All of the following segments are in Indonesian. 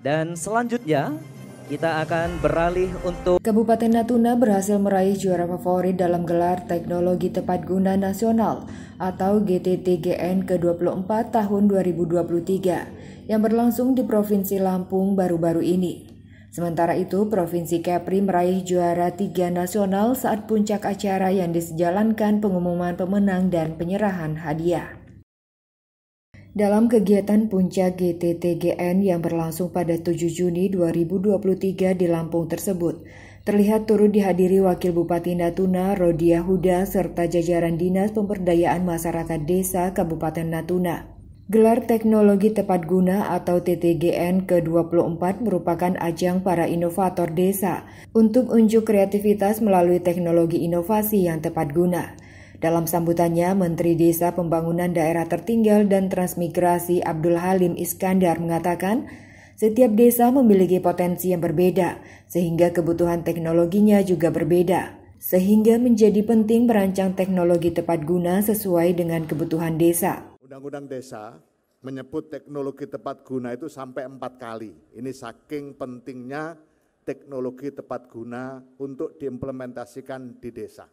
Dan selanjutnya kita akan beralih untuk Kabupaten Natuna berhasil meraih juara favorit dalam gelar Teknologi Tepat Guna Nasional atau GTTGN ke-24 tahun 2023 yang berlangsung di Provinsi Lampung baru-baru ini. Sementara itu, Provinsi Kepri meraih juara tiga nasional saat puncak acara yang disejalankan pengumuman pemenang dan penyerahan hadiah. Dalam kegiatan puncak GTTGN yang berlangsung pada 7 Juni 2023 di Lampung tersebut, terlihat turut dihadiri Wakil Bupati Natuna Rodia Huda serta jajaran Dinas Pemberdayaan Masyarakat Desa Kabupaten Natuna. Gelar Teknologi Tepat Guna atau TTGN ke-24 merupakan ajang para inovator desa untuk unjuk kreativitas melalui teknologi inovasi yang tepat guna. Dalam sambutannya, Menteri Desa Pembangunan Daerah Tertinggal dan Transmigrasi Abdul Halim Iskandar mengatakan, setiap desa memiliki potensi yang berbeda, sehingga kebutuhan teknologinya juga berbeda. Sehingga menjadi penting merancang teknologi tepat guna sesuai dengan kebutuhan desa. Undang-undang desa menyebut teknologi tepat guna itu sampai empat kali. Ini saking pentingnya teknologi tepat guna untuk diimplementasikan di desa.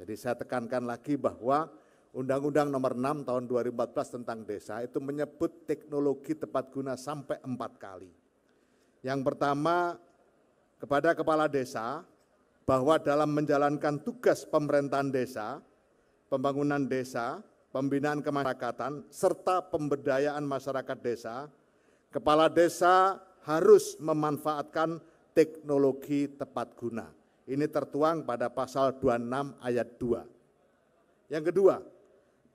Jadi saya tekankan lagi bahwa Undang-Undang nomor 6 tahun 2014 tentang desa itu menyebut teknologi tepat guna sampai empat kali. Yang pertama kepada kepala desa bahwa dalam menjalankan tugas pemerintahan desa, pembangunan desa, pembinaan kemasyarakatan, serta pemberdayaan masyarakat desa, kepala desa harus memanfaatkan teknologi tepat guna ini tertuang pada pasal 26 ayat 2. Yang kedua,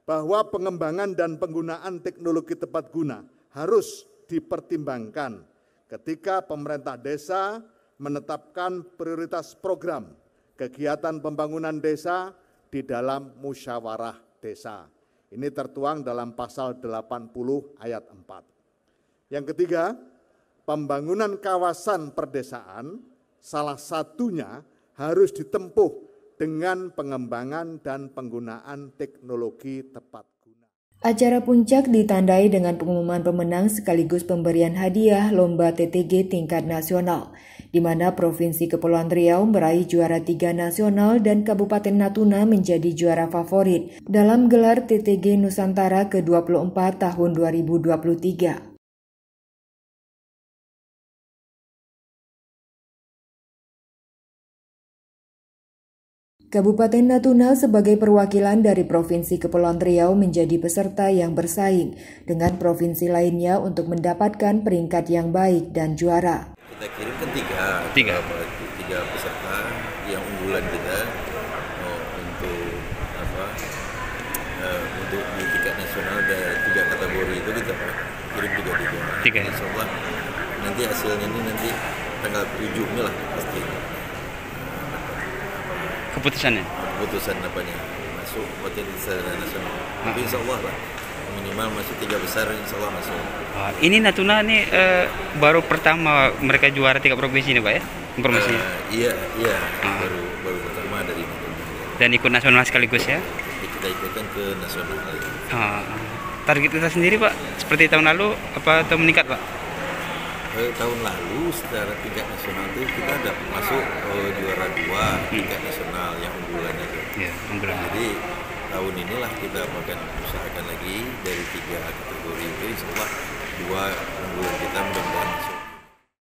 bahwa pengembangan dan penggunaan teknologi tepat guna harus dipertimbangkan ketika pemerintah desa menetapkan prioritas program kegiatan pembangunan desa di dalam musyawarah desa. Ini tertuang dalam pasal 80 ayat 4. Yang ketiga, pembangunan kawasan perdesaan salah satunya harus ditempuh dengan pengembangan dan penggunaan teknologi tepat guna. Acara puncak ditandai dengan pengumuman pemenang sekaligus pemberian hadiah Lomba TTG tingkat nasional, di mana Provinsi Kepulauan Riau meraih juara tiga nasional dan Kabupaten Natuna menjadi juara favorit dalam gelar TTG Nusantara ke-24 tahun 2023. Kabupaten Natuna sebagai perwakilan dari Provinsi Kepulauan Riau menjadi peserta yang bersaing dengan provinsi lainnya untuk mendapatkan peringkat yang baik dan juara. Kita kirim ke tiga, tiga. tiga peserta yang unggulan kita oh, untuk apa uh, untuk di tingkat nasional ada tiga kategori itu kita kirim tiga tiga. Tiga. Insya Allah nanti hasilnya ini nanti tanggal 7 lah pasti keputusannya keputusan apa nih masuk hotel istana nasional ah. tapi tapi Allah lah minimal masuk tiga besar insyaallah masuk ah, ini Natuna nih uh, baru pertama mereka juara tiga provinsi ini pak ya informasinya uh, iya iya ah. baru baru pertama dari Natuna dan ikut nasional sekaligus ya kita ikutan ke nasional ah. target kita sendiri pak seperti tahun lalu apa atau meningkat pak eh, tahun lalu secara tingkat nasional itu kita ada masuk eh, juara dua hmm. tingkat nasional yang unggulan itu. Ya, Jadi tahun inilah kita akan usahakan lagi dari tiga kategori ini semua dua unggulan kita mudah-mudahan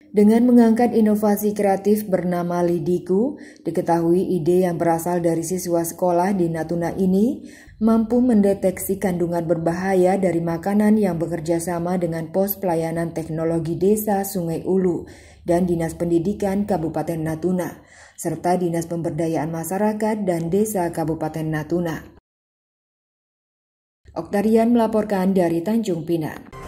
dengan mengangkat inovasi kreatif bernama Lidiku, diketahui ide yang berasal dari siswa sekolah di Natuna ini mampu mendeteksi kandungan berbahaya dari makanan yang bekerja sama dengan Pos Pelayanan Teknologi Desa Sungai Ulu dan Dinas Pendidikan Kabupaten Natuna, serta Dinas Pemberdayaan Masyarakat dan Desa Kabupaten Natuna. Oktarian melaporkan dari Tanjung Pinang.